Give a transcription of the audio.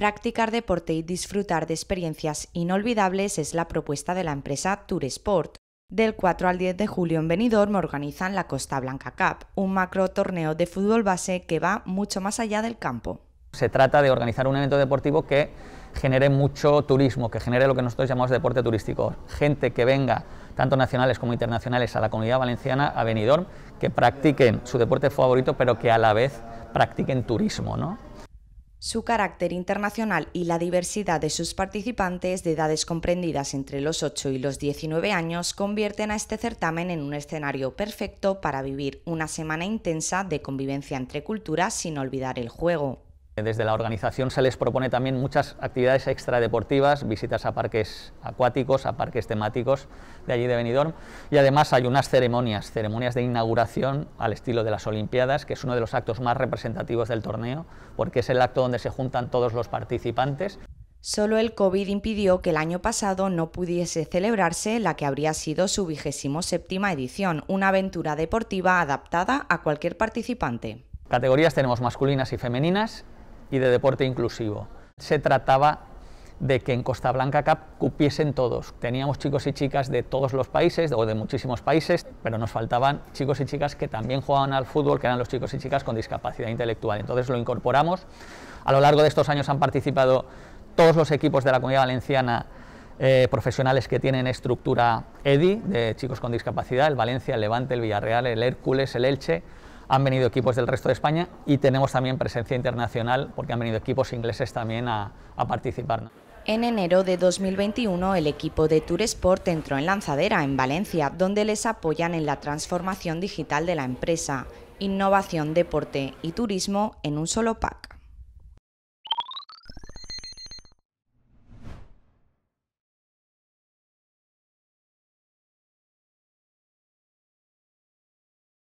Practicar deporte y disfrutar de experiencias inolvidables es la propuesta de la empresa Tour Sport. Del 4 al 10 de julio en Benidorm organizan la Costa Blanca Cup, un macro torneo de fútbol base que va mucho más allá del campo. Se trata de organizar un evento deportivo que genere mucho turismo, que genere lo que nosotros llamamos deporte turístico. Gente que venga, tanto nacionales como internacionales, a la comunidad valenciana, a Benidorm, que practiquen su deporte favorito, pero que a la vez practiquen turismo. Su carácter internacional y la diversidad de sus participantes de edades comprendidas entre los 8 y los 19 años convierten a este certamen en un escenario perfecto para vivir una semana intensa de convivencia entre culturas sin olvidar el juego. Desde la organización se les propone también muchas actividades extradeportivas, visitas a parques acuáticos, a parques temáticos de allí de Benidorm y además hay unas ceremonias, ceremonias de inauguración al estilo de las Olimpiadas, que es uno de los actos más representativos del torneo porque es el acto donde se juntan todos los participantes. Solo el COVID impidió que el año pasado no pudiese celebrarse la que habría sido su vigésimo séptima edición, una aventura deportiva adaptada a cualquier participante. Categorías tenemos masculinas y femeninas y de deporte inclusivo. Se trataba de que en Costa Blanca Cup cupiesen todos. Teníamos chicos y chicas de todos los países o de muchísimos países, pero nos faltaban chicos y chicas que también jugaban al fútbol, que eran los chicos y chicas con discapacidad intelectual. Entonces lo incorporamos. A lo largo de estos años han participado todos los equipos de la Comunidad Valenciana eh, profesionales que tienen estructura EDI, de chicos con discapacidad, el Valencia, el Levante, el Villarreal, el Hércules, el Elche, han venido equipos del resto de España y tenemos también presencia internacional porque han venido equipos ingleses también a, participar. En enero de 2021, el equipo de Tour Sport entró en Lanzadera, en Valencia, donde les apoyan en la transformación digital de la empresa, innovación, deporte y turismo en un solo pack.